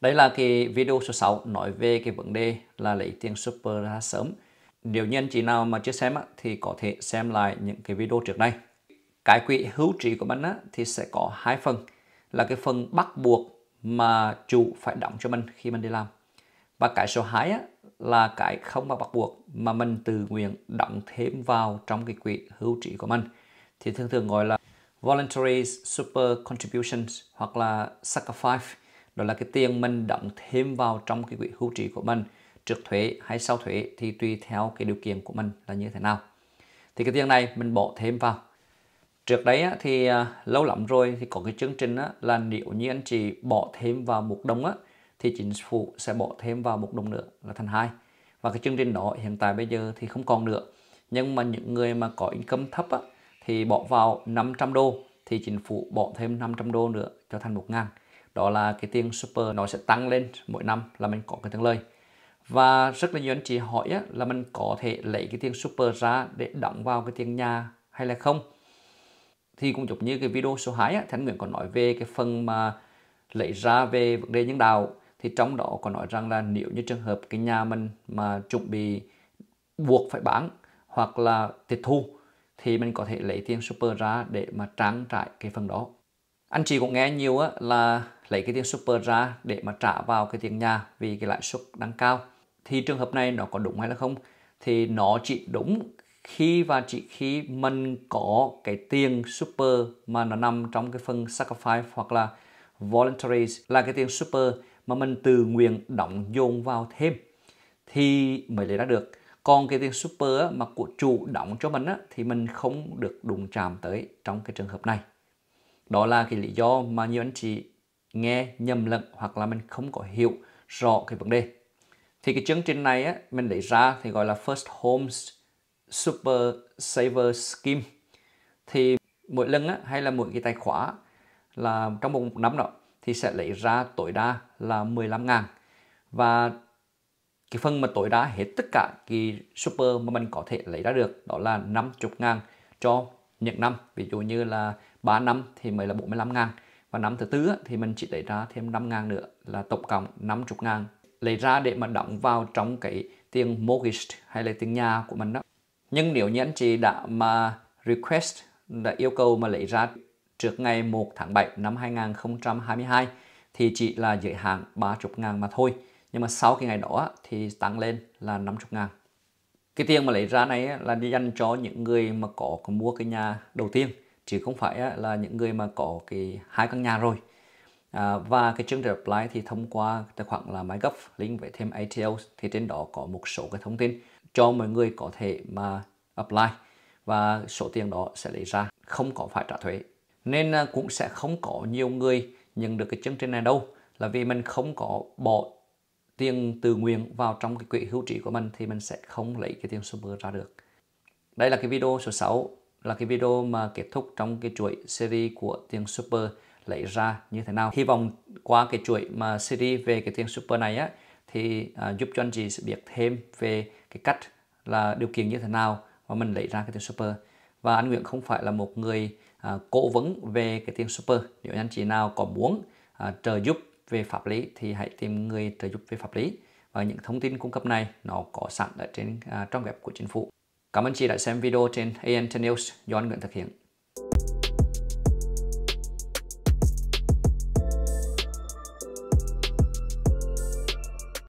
Đây là cái video số 6 nói về cái vấn đề là lấy tiền super ra sớm. Nếu như anh chị nào mà chưa xem thì có thể xem lại những cái video trước đây. Cái quỹ hữu trí của mình á, thì sẽ có hai phần là cái phần bắt buộc mà chủ phải đóng cho mình khi mình đi làm. Và cái số 2 á, là cái không bắt buộc mà mình tự nguyện đóng thêm vào trong cái quỹ hữu trí của mình thì thường thường gọi là voluntary super contributions hoặc là sacrifice đó là cái tiền mình đóng thêm vào trong cái quỹ hưu trí của mình trước thuế hay sau thuế thì tùy theo cái điều kiện của mình là như thế nào thì cái tiền này mình bỏ thêm vào trước đấy thì à, lâu lắm rồi thì có cái chương trình là nếu như anh chị bỏ thêm vào một đồng á, thì chính phủ sẽ bỏ thêm vào một đồng nữa là thành hai và cái chương trình đó hiện tại bây giờ thì không còn nữa nhưng mà những người mà có income thấp á, thì bỏ vào 500 đô thì chính phủ bỏ thêm 500 đô nữa cho thành 1 ngàn đó là cái tiền super nó sẽ tăng lên mỗi năm là mình có cái thằng lời và rất là nhiều anh chị hỏi á, là mình có thể lấy cái tiền super ra để đóng vào cái tiền nhà hay là không thì cũng giống như cái video số 2 á, Thánh Nguyễn có nói về cái phần mà lấy ra về vấn đề nhân đạo thì trong đó có nói rằng là nếu như trường hợp cái nhà mình mà chuẩn bị buộc phải bán hoặc là tịch thu thì mình có thể lấy tiền super ra để mà trang trải cái phần đó anh chị cũng nghe nhiều á, là lấy cái tiền super ra để mà trả vào cái tiền nhà vì cái lãi suất đang cao thì trường hợp này nó có đúng hay là không thì nó chỉ đúng khi và chỉ khi mình có cái tiền super mà nó nằm trong cái phần sacrifice hoặc là voluntary là cái tiền super mà mình tự nguyện đóng dồn vào thêm thì mới lấy ra được còn cái tiền super mà của chủ đóng cho mình á, thì mình không được đụng chạm tới trong cái trường hợp này đó là cái lý do mà nhiều anh chị nghe nhầm lẫn hoặc là mình không có hiểu rõ cái vấn đề. Thì cái chương trình này á, mình lấy ra thì gọi là First Homes Super Saver Scheme. Thì mỗi lần á, hay là mỗi cái tài khoản là trong một năm đó thì sẽ lấy ra tối đa là 15 ngàn và cái phần mà tối đa hết tất cả cái super mà mình có thể lấy ra được đó là 50 ngàn cho những năm ví dụ như là 3 năm thì mới là 45 ngàn và năm thứ tư thì mình chỉ lấy ra thêm 5 ngàn nữa là tổng cộng 50 ngàn lấy ra để mà đóng vào trong cái tiền mortgage hay là tiền nhà của mình đó nhưng nếu như anh chị đã mà request đã yêu cầu mà lấy ra trước ngày 1 tháng 7 năm 2022 thì chỉ là giới hạn 30 ngàn mà thôi nhưng mà sau cái ngày đó thì tăng lên là 50 ngàn cái tiền mà lấy ra này là đi dành cho những người mà có, mua cái nhà đầu tiên chứ không phải là những người mà có cái hai căn nhà rồi à, và cái chương trình apply thì thông qua tài khoản là máy MyGov link về thêm ATL thì trên đó có một số cái thông tin cho mọi người có thể mà apply và số tiền đó sẽ lấy ra không có phải trả thuế nên à, cũng sẽ không có nhiều người nhận được cái chương trình này đâu là vì mình không có bỏ tiền từ nguyện vào trong cái quỹ hưu trí của mình thì mình sẽ không lấy cái tiền super ra được. Đây là cái video số 6 là cái video mà kết thúc trong cái chuỗi series của tiền super lấy ra như thế nào. Hy vọng qua cái chuỗi mà series về cái tiền super này á thì à, giúp cho anh chị biết thêm về cái cách là điều kiện như thế nào mà mình lấy ra cái tiền super. Và anh Nguyễn không phải là một người à, cố vấn về cái tiền super. Nếu anh chị nào có muốn à, trợ giúp về pháp lý thì hãy tìm người trợ giúp về pháp lý và những thông tin cung cấp này nó có sẵn ở trên à, trong web của chính phủ. Cảm ơn chị đã xem video trên AN News do anh Nguyễn thực hiện.